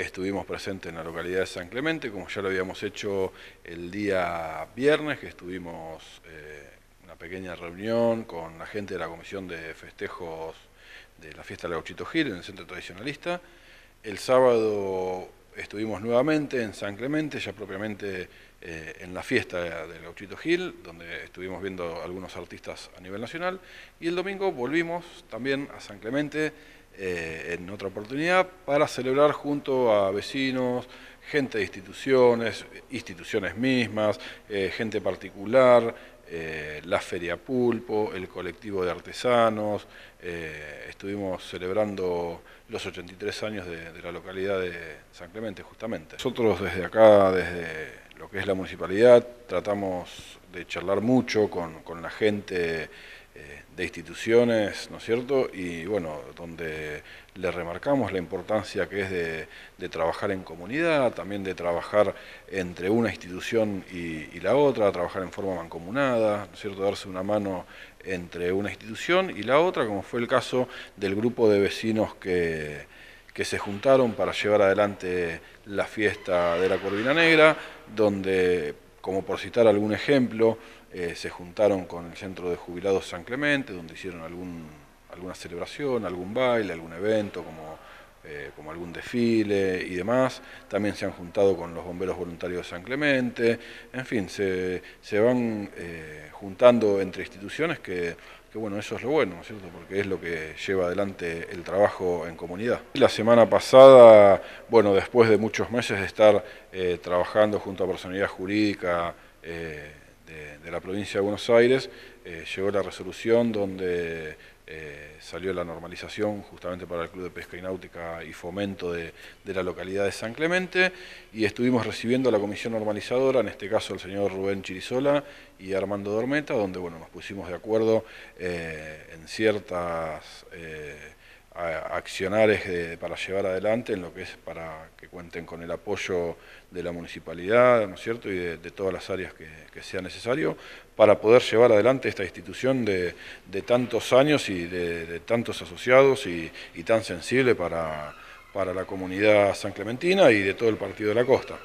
Estuvimos presentes en la localidad de San Clemente, como ya lo habíamos hecho el día viernes, que estuvimos en eh, una pequeña reunión con la gente de la Comisión de Festejos de la Fiesta de Gauchito Gil en el Centro Tradicionalista. El sábado estuvimos nuevamente en San Clemente, ya propiamente eh, en la fiesta del Gauchito Gil, donde estuvimos viendo algunos artistas a nivel nacional, y el domingo volvimos también a San Clemente eh, en otra oportunidad para celebrar junto a vecinos, gente de instituciones, instituciones mismas, eh, gente particular, eh, la Feria Pulpo, el colectivo de artesanos, eh, estuvimos celebrando los 83 años de, la localidad de San Clemente justamente. Nosotros desde acá, desde lo que es la municipalidad, tratamos de charlar mucho con, con la gente de instituciones, ¿no es cierto? Y bueno, donde le remarcamos la importancia que es de, trabajar en comunidad, también de trabajar entre una institución y, la otra, trabajar en forma mancomunada, ¿no es cierto? Darse una mano entre una institución y la otra, como fue el caso del grupo de vecinos que, que se juntaron para llevar adelante la fiesta de la Corvina Negra, donde como por citar algún ejemplo, eh, se juntaron con el Centro de Jubilados San Clemente, donde hicieron algún, alguna celebración, algún baile, algún evento, como eh, como algún desfile y demás. También se han juntado con los bomberos voluntarios de San Clemente. En fin, se, van eh, juntando entre instituciones que, bueno, eso es lo bueno, ¿no es cierto? Porque es lo que lleva adelante el trabajo en comunidad. La semana pasada, bueno, después de muchos meses de estar eh, trabajando junto a personalidad jurídica, de, la provincia de Buenos Aires, eh, llegó la resolución donde eh, salió la normalización justamente para el Club de Pesca y Náutica y Fomento de, la localidad de San Clemente y estuvimos recibiendo a la comisión normalizadora, en este caso el señor Rubén Chirizola y Armando Dormeta, donde bueno, nos pusimos de acuerdo eh, en ciertas a accionares para llevar adelante en lo que es para que cuenten con el apoyo de la municipalidad, ¿no es cierto?, y de, todas las áreas que, sea necesario para poder llevar adelante esta institución de, tantos años y de, tantos asociados y, tan sensible para, para la comunidad san clementina y de todo el Partido de la Costa.